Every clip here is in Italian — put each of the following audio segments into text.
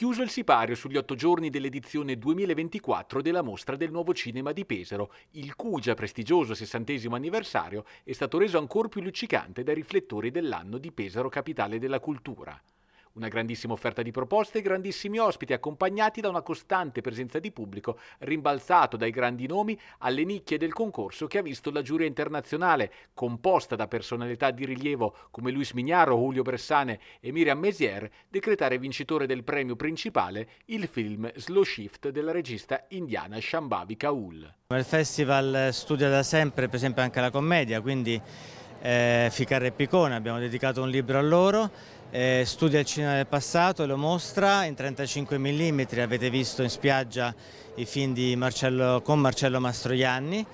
chiuso il sipario sugli otto giorni dell'edizione 2024 della Mostra del Nuovo Cinema di Pesaro, il cui già prestigioso sessantesimo anniversario è stato reso ancor più luccicante dai riflettori dell'anno di Pesaro Capitale della Cultura. Una grandissima offerta di proposte e grandissimi ospiti accompagnati da una costante presenza di pubblico rimbalzato dai grandi nomi alle nicchie del concorso che ha visto la giuria internazionale, composta da personalità di rilievo come Luis Mignaro, Julio Bressane e Miriam Mézière, decretare vincitore del premio principale il film Slow Shift della regista indiana Shambhavi Kaul. Il festival studia da sempre per esempio anche la commedia, quindi eh, Ficarra e Piccone, abbiamo dedicato un libro a loro, eh, studia il cinema del passato e lo mostra in 35 mm, avete visto in spiaggia i film Marcello, con Marcello Mastroianni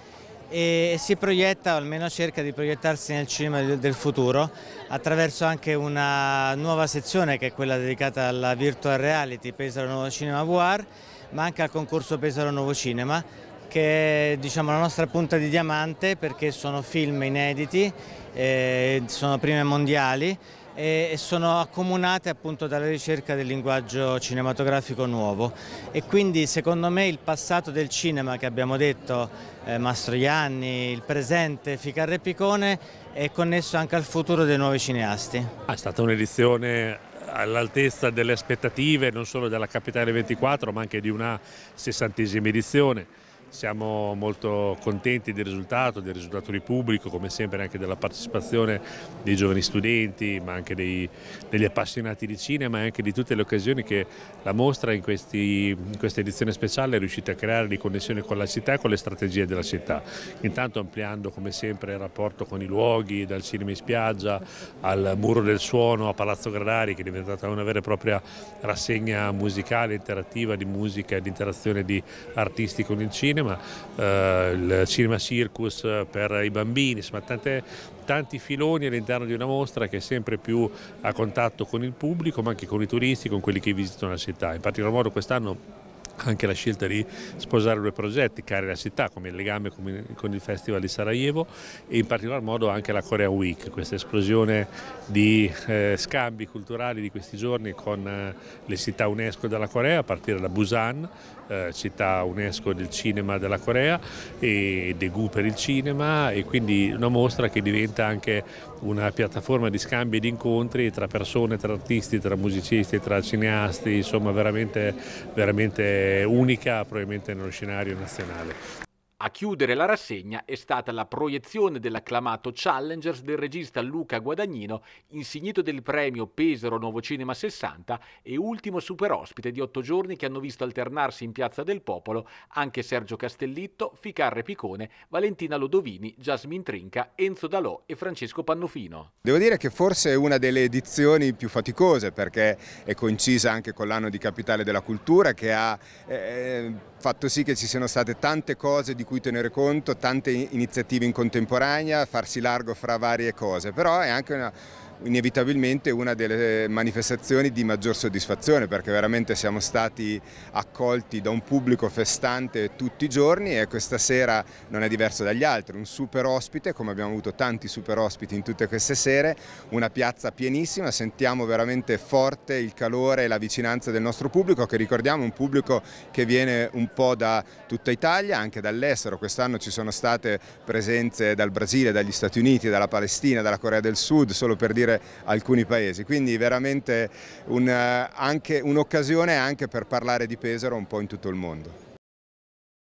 e si proietta, o almeno cerca di proiettarsi nel cinema del futuro attraverso anche una nuova sezione che è quella dedicata alla virtual reality Pesaro Nuovo Cinema VR ma anche al concorso Pesaro Nuovo Cinema che è diciamo, la nostra punta di diamante perché sono film inediti, eh, sono prime mondiali e sono accomunate appunto dalla ricerca del linguaggio cinematografico nuovo e quindi secondo me il passato del cinema che abbiamo detto eh, Mastroianni, il presente Ficarre Picone è connesso anche al futuro dei nuovi cineasti. Ah, è stata un'edizione all'altezza delle aspettative non solo della Capitale 24 ma anche di una sessantesima edizione siamo molto contenti del risultato, del risultato di pubblico, come sempre anche della partecipazione dei giovani studenti, ma anche dei, degli appassionati di cinema e anche di tutte le occasioni che la mostra in, questi, in questa edizione speciale è riuscita a creare di connessione con la città e con le strategie della città. Intanto ampliando come sempre il rapporto con i luoghi, dal cinema in spiaggia al muro del suono a Palazzo Gradari che è diventata una vera e propria rassegna musicale, interattiva di musica e di interazione di artisti con il cinema cinema, eh, il cinema circus eh, per i bambini, insomma tante, tanti filoni all'interno di una mostra che è sempre più a contatto con il pubblico ma anche con i turisti, con quelli che visitano la città. In particolar modo quest'anno anche la scelta di sposare due progetti cari la città come il legame con il Festival di Sarajevo e in particolar modo anche la Korea Week, questa esplosione di eh, scambi culturali di questi giorni con eh, le città UNESCO della Corea a partire da Busan, eh, città UNESCO del cinema della Corea e Degu per il cinema e quindi una mostra che diventa anche una piattaforma di scambi e di incontri tra persone, tra artisti, tra musicisti, tra cineasti, insomma veramente, veramente unica probabilmente nello scenario nazionale. A chiudere la rassegna è stata la proiezione dell'acclamato Challengers del regista Luca Guadagnino, insignito del premio Pesaro Nuovo Cinema 60 e ultimo super ospite di otto giorni che hanno visto alternarsi in Piazza del Popolo anche Sergio Castellitto, Ficarre Picone, Valentina Lodovini, Jasmine Trinca, Enzo Dalò e Francesco Pannofino. Devo dire che forse è una delle edizioni più faticose perché è coincisa anche con l'anno di Capitale della Cultura che ha eh, fatto sì che ci siano state tante cose di cui cui tenere conto, tante iniziative in contemporanea, farsi largo fra varie cose, però è anche una inevitabilmente una delle manifestazioni di maggior soddisfazione perché veramente siamo stati accolti da un pubblico festante tutti i giorni e questa sera non è diverso dagli altri, un super ospite come abbiamo avuto tanti super ospiti in tutte queste sere, una piazza pienissima, sentiamo veramente forte il calore e la vicinanza del nostro pubblico che ricordiamo è un pubblico che viene un po' da tutta Italia, anche dall'estero, quest'anno ci sono state presenze dal Brasile, dagli Stati Uniti, dalla Palestina, dalla Corea del Sud, solo per dire gestire alcuni paesi. Quindi veramente eh, un'occasione un anche per parlare di Pesaro un po' in tutto il mondo.